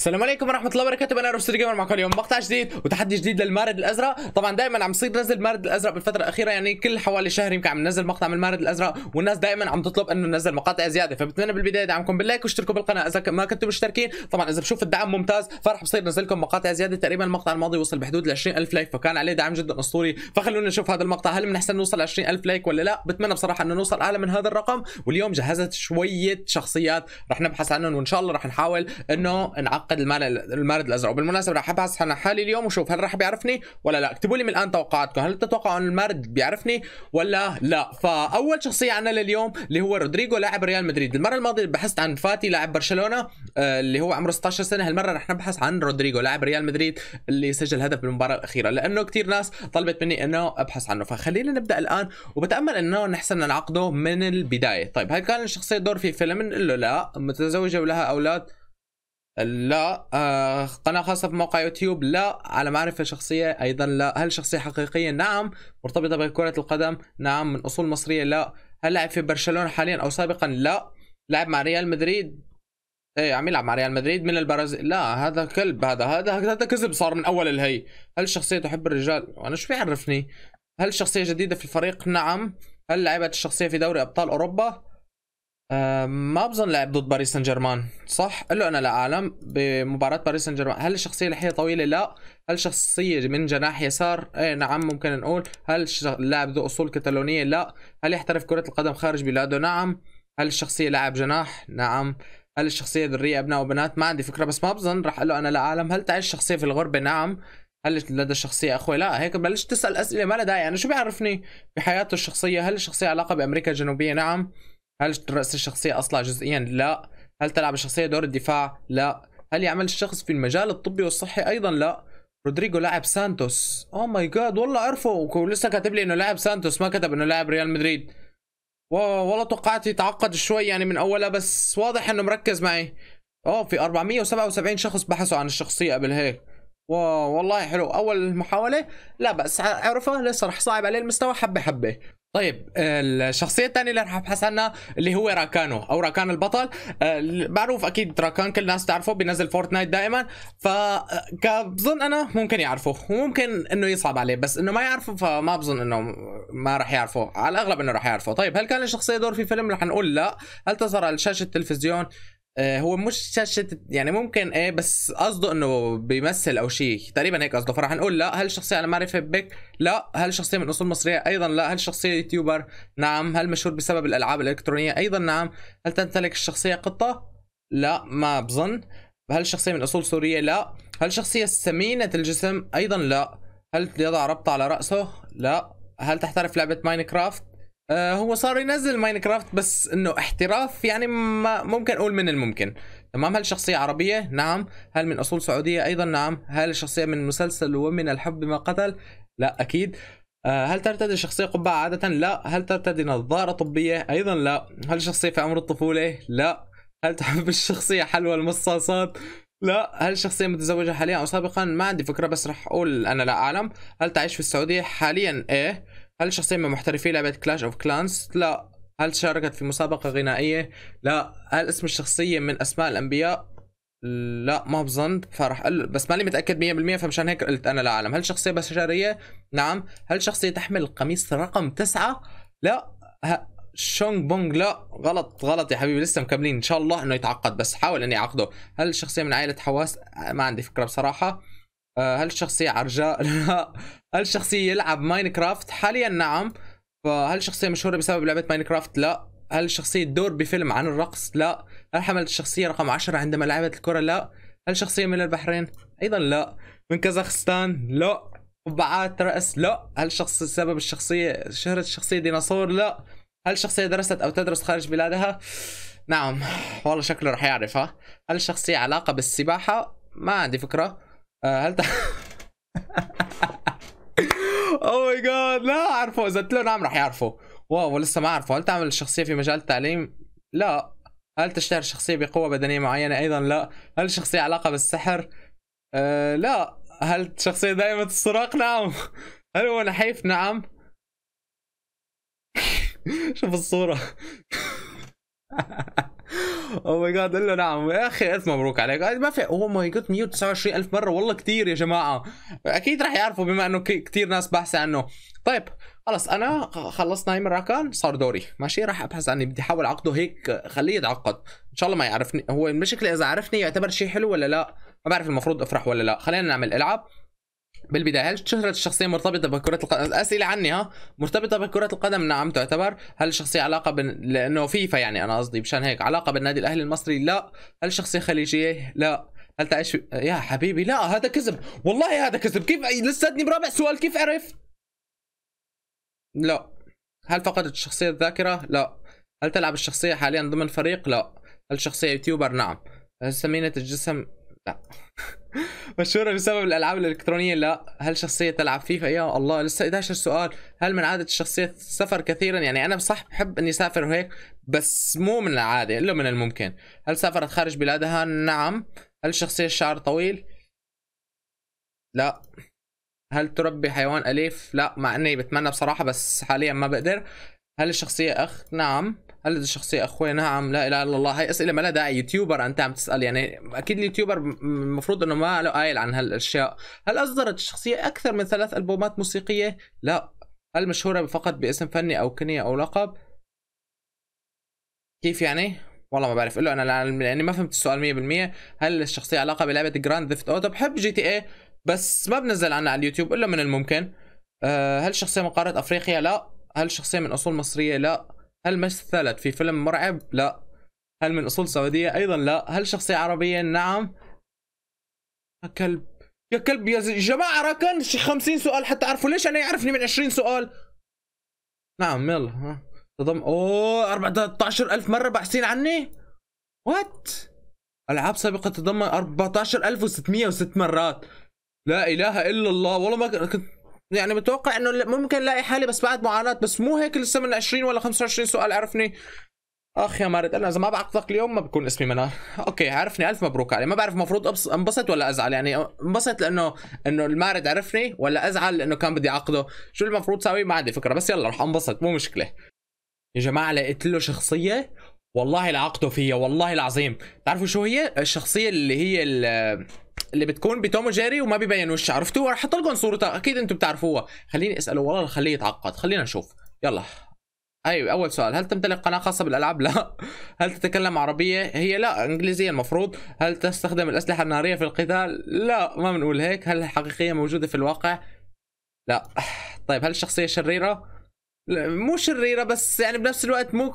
السلام عليكم ورحمه الله وبركاته انا روستر جيمر معكم اليوم مقطع جديد وتحدي جديد للمارد الازرق طبعا دائما عم صير نزل المارد الازرق بالفتره الاخيره يعني كل حوالي شهر يمكن عم ننزل مقطع من المارد الازرق والناس دائما عم تطلب انه ننزل مقاطع زياده فبتمنى بالبدايه دعمكم باللايك واشتركوا بالقناه اذا ما كنتوا مشتركين طبعا اذا بشوف الدعم ممتاز فرح بصير نزل لكم مقاطع زياده تقريبا المقطع الماضي وصل بحدود ال 20000 لايك فكان عليه دعم جدا اسطوري فخلونا نشوف هذا المقطع هل من احسن نوصل 20000 لايك ولا لا بتمنى بصراحه انه نوصل اعلى من هذا الرقم واليوم جهزت شويه شخصيات رح نبحث عنهم وان شاء الله رح نحاول انه نعقد معقد المارد الازرق وبالمناسبه راح ابحث عن حالي اليوم وشوف هل راح بيعرفني ولا لا اكتبوا لي من الان توقعاتكم هل تتوقعوا ان المارد بيعرفني ولا لا فاول شخصيه عندنا لليوم اللي هو رودريجو لاعب ريال مدريد المره الماضيه بحثت عن فاتي لاعب برشلونه آه، اللي هو عمره 16 سنه هالمره راح نبحث عن رودريجو لاعب ريال مدريد اللي سجل هدف بالمباراه الاخيره لانه كثير ناس طلبت مني انه ابحث عنه فخلينا نبدا الان وبتامل انه نحسن نعقده من البدايه طيب هل كان الشخصيه دور في فيلم نقول له لا متزوجه ولها اولاد لا آه قناه خاصه في موقع يوتيوب لا على معرفه شخصيه ايضا لا هل شخصيه حقيقيه نعم مرتبطه بكره القدم نعم من اصول مصريه لا هل لعب في برشلونه حاليا او سابقا لا لعب مع ريال مدريد ايه عم يلعب مع ريال مدريد من البرازيل لا هذا كلب هذا هذا هذا كذب صار من اول الهي هل الشخصيه تحب الرجال انا شو بيعرفني هل الشخصيه جديده في الفريق نعم هل لعبت الشخصيه في دوري ابطال اوروبا ما بظن لعب ضد باريس سان جيرمان صح له انا لا اعلم بمباراه باريس سان جيرمان هل الشخصيه لحيه طويله لا هل شخصيه من جناح يسار ايه نعم ممكن نقول هل اللاعب ذو اصول كتالونيه لا هل يحترف كره القدم خارج بلاده نعم هل الشخصيه لاعب جناح نعم هل الشخصيه ذريه ابناء وبنات ما عندي فكره بس ما بظن راح له انا لا اعلم هل تعيش شخصيه في الغربه نعم هل لدى الشخصية أخوي؟ لا هيك بلش تسأل أسئلة ما لها داعي، أنا شو بيعرفني بحياته الشخصية؟ هل الشخصية علاقة بأمريكا الجنوبية؟ نعم. هل ترأس الشخصية أصلع جزئيا؟ لا هل تلعب الشخصية دور الدفاع؟ لا هل يعمل الشخص في المجال الطبي والصحي أيضا؟ لا رودريجو لاعب سانتوس اوه ماي جاد والله عرفه ولسه كاتب لي انه لاعب سانتوس ما كتب انه لاعب ريال مدريد والله توقعت يتعقد شوي يعني من اولها بس واضح انه مركز معي اوه في 477 شخص بحثوا عن الشخصيه قبل هيك واو والله حلو اول محاوله لا بس عرفه لسه رح صعب عليه المستوى حبه حبه طيب الشخصية الثانية اللي رح ابحث عنها اللي هو راكانو او راكان البطل آه، معروف اكيد راكان كل الناس تعرفه بينزل فورتنايت دائما ف آه، بظن انا ممكن يعرفه وممكن انه يصعب عليه بس انه ما يعرفه فما بظن انه ما رح يعرفه على الاغلب انه رح يعرفه طيب هل كان الشخصية دور في فيلم رح نقول لا هل تظهر على شاشة التلفزيون آه، هو مش شاشة يعني ممكن ايه بس قصده انه بيمثل او شيء تقريبا هيك قصده فرح نقول لا هل الشخصية ما معرفة بك؟ لا هل الشخصية من اصول مصرية؟ ايضا لا هل الشخصية يوتيوبر؟ نعم هل مشهور بسبب الالعاب الالكترونية؟ ايضا نعم هل تمتلك الشخصية قطة؟ لا ما بظن هل الشخصية من اصول سورية؟ لا هل الشخصية سمينة الجسم؟ ايضا لا هل يضع ربطة على رأسه؟ لا هل تحترف لعبة ماينكرافت؟ آه، هو صار ينزل ماينكرافت بس انه احتراف يعني ما ممكن اقول من الممكن تمام هل شخصية عربية؟ نعم هل من أصول سعودية؟ أيضا نعم هل الشخصية من مسلسل ومن الحب ما قتل؟ لا أكيد آه، هل ترتدي الشخصية قبعة عادة؟ لا هل ترتدي نظارة طبية؟ أيضا لا هل الشخصية في عمر الطفولة؟ لا هل تحب الشخصية حلوى المصاصات؟ لا هل الشخصية متزوجة حاليا أو سابقا؟ ما عندي فكرة بس رح أقول أنا لا أعلم هل تعيش في السعودية؟ حاليا إيه هل شخصيا من محترفي لعبة كلاش اوف كلانس؟ لا هل شاركت في مسابقة غنائية؟ لا هل اسم الشخصية من اسماء الانبياء؟ لا ما بظن فرح قل... بس ماني متاكد 100% فمشان هيك قلت انا لا اعلم هل شخصيه بشريه نعم هل شخصيه تحمل قميص رقم تسعة لا ه... شونغ بونغ لا غلط غلط يا حبيبي لسه مكملين ان شاء الله انه يتعقد بس حاول اني اعقده هل الشخصيه من عائله حواس ما عندي فكره بصراحه آه، هل الشخصية عرجاء؟ لا هل الشخصية يلعب ماينكرافت؟ حاليا نعم فهل الشخصية مشهورة بسبب لعبة ماينكرافت؟ لا هل الشخصية تدور بفيلم عن الرقص؟ لا هل حملت الشخصية رقم 10 عندما لعبت الكرة؟ لا هل الشخصية من البحرين؟ أيضا لا من كازاخستان؟ لا قبعات رأس؟ لا هل شخص سبب الشخصية شهرة الشخصية ديناصور؟ لا هل الشخصية درست أو تدرس خارج بلادها؟ نعم والله شكله رح يعرفها هل الشخصية علاقة بالسباحة؟ ما عندي فكرة آه، هل ت... او ماي جاد لا اعرفه اذا قلت له نعم رح يعرفه واو لسه ما اعرفه هل تعمل الشخصيه في مجال التعليم لا هل تشتهر الشخصيه بقوه بدنيه معينه ايضا لا هل الشخصيه علاقه بالسحر أه لا هل الشخصيه دائمه السراق نعم هل هو نحيف نعم شوف الصوره او ماي جاد قال له نعم يا اخي الف مبروك عليك ما في او ماي جاد 129 الف مره والله كثير يا جماعه اكيد رح يعرفوا بما انه كثير ناس بحثة عنه طيب خلص انا خلصنا هاي مراكان صار دوري ماشي راح ابحث عني بدي احاول عقده هيك خليه يتعقد ان شاء الله ما يعرفني هو المشكله اذا عرفني يعتبر شيء حلو ولا لا ما بعرف المفروض افرح ولا لا خلينا نعمل العب بالبدايه هل شهره الشخصيه مرتبطه بكره القدم الاسئله عني ها مرتبطه بكره القدم نعم تعتبر هل الشخصيه علاقه بن... لانه فيفا يعني انا قصدي مشان هيك علاقه بالنادي الاهلي المصري لا هل الشخصيه خليجيه لا هل تعيش في... يا حبيبي لا هذا كذب والله هذا كذب كيف لساتني برابع سؤال كيف عرف لا هل فقدت الشخصيه الذاكره لا هل تلعب الشخصيه حاليا ضمن فريق لا هل الشخصيه يوتيوبر نعم هل سمينه الجسم لا مشهورة بسبب الألعاب الإلكترونية لا هل شخصية تلعب فيفا يا الله لسه 11 سؤال هل من عادة الشخصية السفر كثيرا يعني أنا صح بحب إني أسافر وهيك بس مو من العادة إلا من الممكن هل سافرت خارج بلادها نعم هل الشخصية الشعر طويل لا هل تربي حيوان أليف لا مع إني بتمنى بصراحة بس حاليا ما بقدر هل الشخصية أخ نعم هل هذه الشخصيه أخوي نعم لا اله الا الله هاي اسئله ما لها داعي يوتيوبر انت عم تسال يعني اكيد اليوتيوبر المفروض انه ما له قايل عن هالاشياء هل اصدرت الشخصيه اكثر من ثلاث البومات موسيقيه لا هل مشهوره فقط باسم فني او كنيه او لقب كيف يعني والله ما بعرف له انا لاني يعني ما فهمت السؤال 100% هل الشخصيه علاقه بلعبه جراند ديفت اوتو بحب جي تي اي بس ما بنزل عنها على اليوتيوب الا من الممكن أه هل الشخصيه من قاره افريقيا لا هل الشخصيه من اصول مصريه لا هل مثلت في فيلم مرعب؟ لا هل من أصول سعودية؟ أيضا لا هل شخصية عربية؟ نعم يا كلب يا كلب يا جماعة ركن 50 سؤال حتى أعرفوا ليش أنا يعرفني من 20 سؤال نعم يلا ها تضم اوه 14000 مره بحثين عني وات العاب سابقه تضمن 14606 مرات لا اله الا الله والله ما كنت يعني بتوقع انه ممكن الاقي حالي بس بعد معاناه بس مو هيك لسه من 20 ولا 25 سؤال عرفني اخ يا مارد انا اذا ما بعقدك اليوم ما بكون اسمي منار اوكي عرفني الف مبروك علي ما بعرف المفروض انبسط ولا ازعل يعني انبسط لانه انه المارد عرفني ولا ازعل لانه كان بدي اعقده شو المفروض ساوي ما عندي فكره بس يلا رح انبسط مو مشكله يا جماعه لقيت له شخصيه والله العقده فيها والله العظيم تعرفوا شو هي الشخصيه اللي هي اللي بتكون بتوم وجيري وما بيبين وشها عرفتوها رح احط لكم صورتها اكيد انتم بتعرفوها خليني اساله والله خليه يتعقد خلينا نشوف يلا ايوه اول سؤال هل تمتلك قناه خاصه بالالعاب لا هل تتكلم عربيه هي لا انجليزيه المفروض هل تستخدم الاسلحه الناريه في القتال لا ما بنقول هيك هل الحقيقيه موجوده في الواقع لا طيب هل الشخصيه شريره لا مو شريره بس يعني بنفس الوقت مو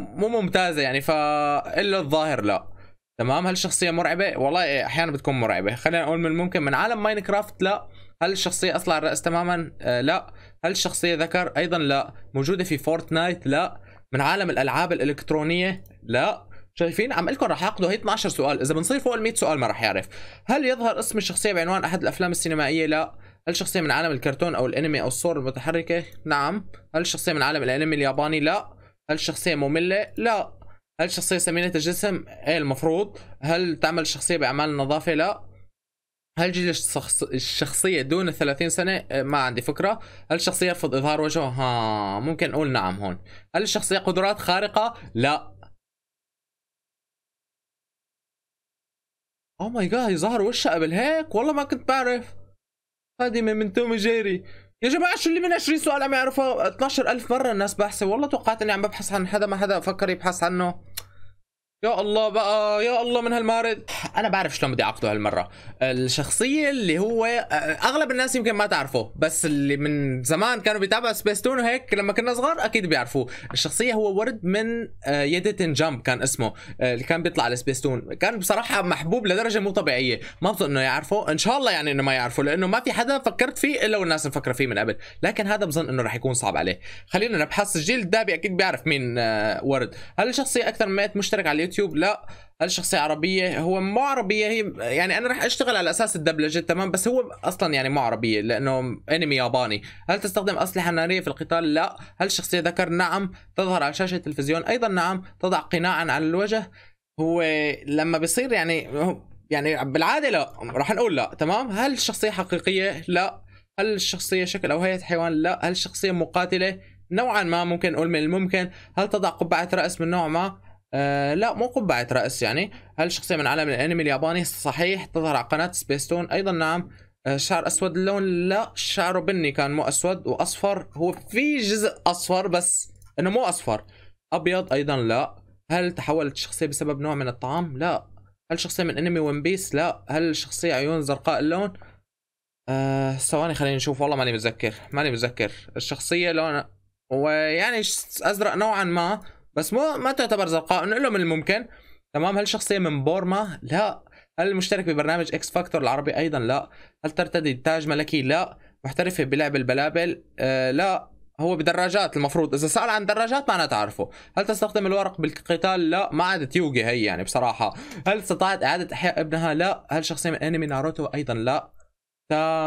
مو ممتازه يعني فالا الظاهر لا تمام هل الشخصيه مرعبه والله احيانا بتكون مرعبه خلينا نقول من الممكن من عالم ماينكرافت لا هل الشخصيه اصلع الراس تماما آه لا هل الشخصيه ذكر ايضا لا موجوده في فورتنايت لا من عالم الالعاب الالكترونيه لا شايفين عم لكم رح اخذوا هي 12 سؤال اذا بنصير فوق ال 100 سؤال ما رح يعرف هل يظهر اسم الشخصيه بعنوان احد الافلام السينمائيه لا هل الشخصيه من عالم الكرتون او الانمي او الصور المتحركه نعم هل الشخصيه من عالم الانمي الياباني لا هل الشخصيه ممله لا هل الشخصيه سمينه الجسم؟ ايه المفروض هل تعمل الشخصيه باعمال النظافه؟ لا هل جيل الشخصية دون الثلاثين سنة إيه، ما عندي فكرة هل الشخصية يرفض إظهار وجهه ها ممكن أقول نعم هون هل الشخصية قدرات خارقة لا أو ماي جاد ظهر وشها قبل هيك والله ما كنت بعرف هذه من توم جيري يا جماعه شو اللي من 20 سؤال عم يعرفها 12000 مره الناس بحثه والله توقعت اني عم ببحث عن حدا ما حدا فكر يبحث عنه يا الله بقى يا الله من هالمارد انا بعرف شلون بدي اعقده هالمره الشخصيه اللي هو اغلب الناس يمكن ما تعرفه بس اللي من زمان كانوا بيتابعوا سبيس تون وهيك لما كنا صغار اكيد بيعرفوه الشخصيه هو ورد من آه، يدتن جامب كان اسمه آه، اللي كان بيطلع على سبيس تون كان بصراحه محبوب لدرجه مو طبيعيه ما بظن انه يعرفه ان شاء الله يعني انه ما يعرفه لانه ما في حدا فكرت فيه الا والناس مفكره فيه من قبل لكن هذا بظن انه راح يكون صعب عليه خلينا نبحث الجيل الدابي اكيد بيعرف مين آه، ورد هل الشخصيه اكثر من 100 مشترك على اليوتيوب لا هل شخصية عربية هو مو عربية هي يعني أنا راح أشتغل على أساس الدبلجة تمام بس هو أصلا يعني مو عربية لأنه أنمي ياباني هل تستخدم أسلحة نارية في القتال لا هل الشخصية ذكر نعم تظهر على شاشة التلفزيون أيضا نعم تضع قناعا على الوجه هو لما بيصير يعني يعني بالعادة لا راح نقول لا تمام هل الشخصية حقيقية لا هل الشخصية شكل أو هيئة حيوان لا هل الشخصية مقاتلة نوعا ما ممكن نقول من الممكن هل تضع قبعة رأس من نوع ما آه لا مو قبعة رأس يعني هل شخصية من عالم الأنمي الياباني صحيح تظهر على قناة سبيستون أيضا نعم آه، شعر أسود اللون لا شعره بني كان مو أسود وأصفر هو في جزء أصفر بس إنه مو أصفر أبيض أيضا لا هل تحولت الشخصية بسبب نوع من الطعام لا هل شخصية من أنمي ون بيس لا هل شخصية عيون زرقاء اللون آه ثواني خلينا نشوف والله ماني متذكر ماني متذكر الشخصية لون ويعني ازرق نوعا ما بس مو ما تعتبر زرقاء نقول من الممكن تمام هل شخصيه من بورما لا هل مشترك ببرنامج اكس فاكتور العربي ايضا لا هل ترتدي تاج ملكي لا محترفه بلعب البلابل آه لا هو بدراجات المفروض اذا سال عن دراجات ما انا تعرفه هل تستخدم الورق بالقتال لا ما عادت يوغي هي يعني بصراحه هل استطاعت اعاده احياء ابنها لا هل شخصيه من انمي ناروتو ايضا لا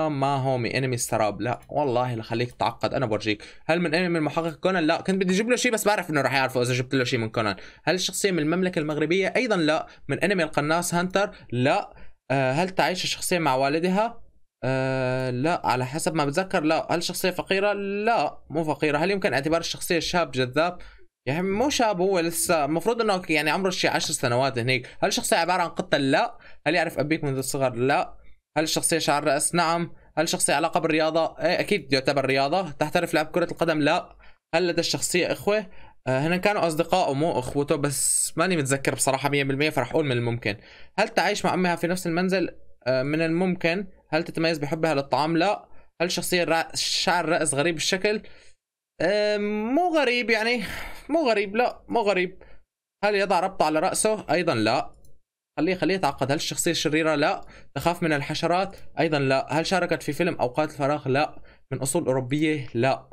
ما هو من انمي السراب لا والله اللي خليك تعقد انا بورجيك هل من انمي المحقق كونان لا كنت بدي اجيب له شيء بس بعرف انه راح يعرفه اذا جبت له شيء من كونان هل الشخصيه من المملكه المغربيه ايضا لا من انمي القناص هانتر لا آه هل تعيش الشخصيه مع والدها أه لا على حسب ما بتذكر لا هل الشخصية فقيرة؟ لا مو فقيرة هل يمكن اعتبار الشخصية شاب جذاب؟ يعني مو شاب هو لسه المفروض انه يعني عمره شي 10 سنوات هنيك هل الشخصية عبارة عن قطة؟ لا هل يعرف أبيك منذ الصغر؟ لا هل الشخصية شعر رأس؟ نعم هل الشخصية علاقة بالرياضة؟ ايه اكيد يعتبر رياضة تحترف لعب كرة القدم؟ لا هل لدى الشخصية اخوة؟ آه، هنا كانوا أصدقاء مو أخوته بس ماني متذكر بصراحة 100% فرح أقول من الممكن هل تعيش مع أمها في نفس المنزل آه، من الممكن هل تتميز بحبها للطعام لا هل الشخصية شعر رأس غريب الشكل آه، مو غريب يعني مو غريب لا مو غريب هل يضع ربطة على رأسه أيضا لا خليه خليه يتعقد هل الشخصيه شريره لا تخاف من الحشرات ايضا لا هل شاركت في فيلم اوقات الفراغ لا من اصول اوروبيه لا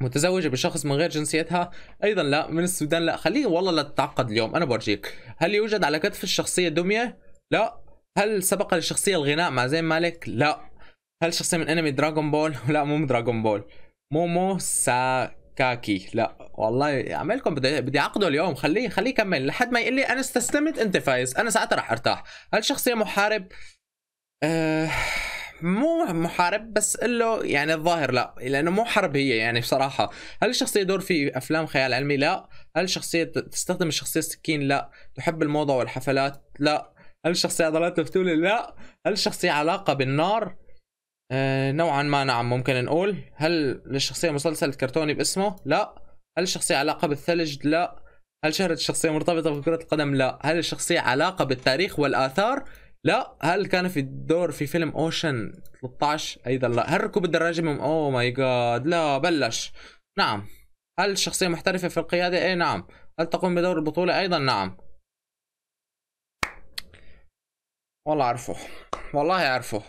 متزوجه بشخص من غير جنسيتها ايضا لا من السودان لا خليه والله لا تتعقد اليوم انا بورجيك هل يوجد على كتف الشخصيه دميه لا هل سبق للشخصيه الغناء مع زين مالك لا هل شخصيه من انمي دراغون بول لا مو دراغون بول مومو سا كاكي لا والله اعملكم بدي بدي عقده اليوم خليه خليه يكمل لحد ما يقول لي انا استسلمت انت فايز انا ساعتها رح ارتاح هل شخصيه محارب أه مو محارب بس له يعني الظاهر لا لانه مو حرب هي يعني بصراحه هل الشخصيه دور في افلام خيال علمي لا هل الشخصيه تستخدم الشخصيه السكين لا تحب الموضه والحفلات لا هل الشخصيه عضلات مفتوله لا هل الشخصيه علاقه بالنار آه، نوعا ما نعم ممكن نقول هل الشخصية مسلسل كرتوني باسمه؟ لا هل الشخصية علاقة بالثلج؟ لا هل شهرة الشخصية مرتبطة بكرة القدم؟ لا هل الشخصية علاقة بالتاريخ والآثار؟ لا هل كان في دور في فيلم اوشن 13 ايضا لا هل ركوب الدراجة من اوه ماي جاد لا بلش نعم هل الشخصية محترفة في القيادة؟ اي نعم هل تقوم بدور البطولة؟ ايضا نعم والله عرفه والله عرفه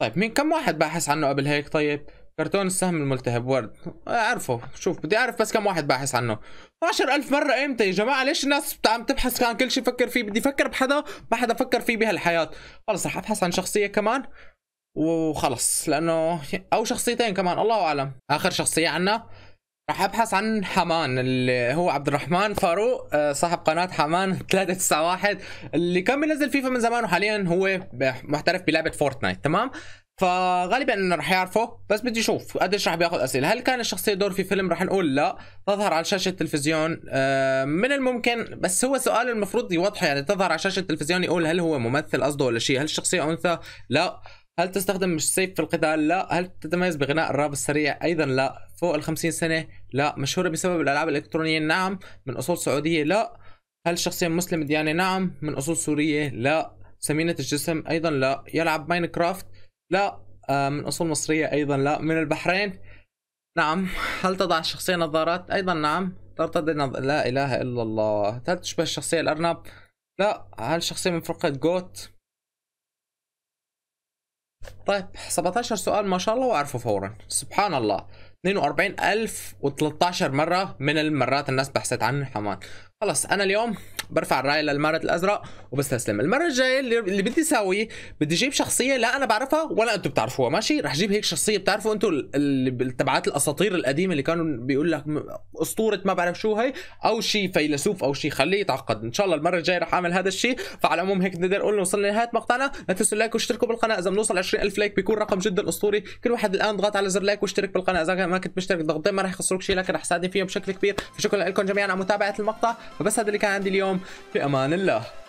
طيب مين كم واحد باحث عنه قبل هيك طيب كرتون السهم الملتهب ورد اعرفه شوف بدي اعرف بس كم واحد باحث عنه 12000 مرة امتى يا جماعة ليش الناس عم تبحث عن كل شيء فكر فيه بدي افكر بحدا ما حدا فكر فيه بهالحياة خلص رح ابحث عن شخصية كمان وخلص لانه او شخصيتين كمان الله اعلم اخر شخصية عنا راح ابحث عن حمان اللي هو عبد الرحمن فاروق آه، صاحب قناه حمان 391 اللي كان بينزل فيفا من زمان وحاليا هو محترف بلعبه فورتنايت تمام فغالبا انه راح يعرفه بس بدي اشوف قديش راح بياخذ اسئله هل كان الشخصيه دور في فيلم راح نقول لا تظهر على شاشه التلفزيون آه، من الممكن بس هو سؤال المفروض يوضحه يعني تظهر على شاشه التلفزيون يقول هل هو ممثل قصده ولا شيء هل الشخصيه انثى لا هل تستخدم السيف في القتال؟ لا، هل تتميز بغناء الراب السريع؟ ايضا لا، فوق ال 50 سنه لا مشهوره بسبب الالعاب الالكترونيه نعم من اصول سعوديه لا هل شخصيه مسلم ديانه نعم من اصول سوريه لا سمينه الجسم ايضا لا يلعب ماينكرافت لا آه من اصول مصريه ايضا لا من البحرين نعم هل تضع الشخصيه نظارات ايضا نعم ترتدي نظ... لا اله الا الله هل تشبه الشخصيه الارنب لا هل الشخصيه من فرقه جوت طيب 17 سؤال ما شاء الله واعرفه فورا سبحان الله 42013 مره من المرات الناس بحثت عن حمان خلص انا اليوم برفع الرايه للمرد الازرق وبستسلم المره الجايه اللي بدي اسويه بدي اجيب شخصيه لا انا بعرفها ولا انتم بتعرفوها ماشي رح اجيب هيك شخصيه بتعرفوا انتم اللي تبعات الاساطير القديمه اللي كانوا بيقول لك اسطوره ما بعرف شو هي او شيء فيلسوف او شيء خليه يتعقد ان شاء الله المره الجايه رح اعمل هذا الشيء فعلى العموم هيك نقدر نقول وصلنا لنهايه مقطعنا لا تنسوا اللايك واشتركوا بالقناه اذا بنوصل 20000 لايك بيكون رقم جدا اسطوري كل واحد الان ضغط على زر لايك واشترك بالقناه اذا ما كنت مشترك ضغطين ما رح يخسروك شيء لكن رح تساعدني فيهم بشكل كبير فشكرا لكم جميعا على متابعه المقطع فبس هذا اللي كان عندي اليوم في امان الله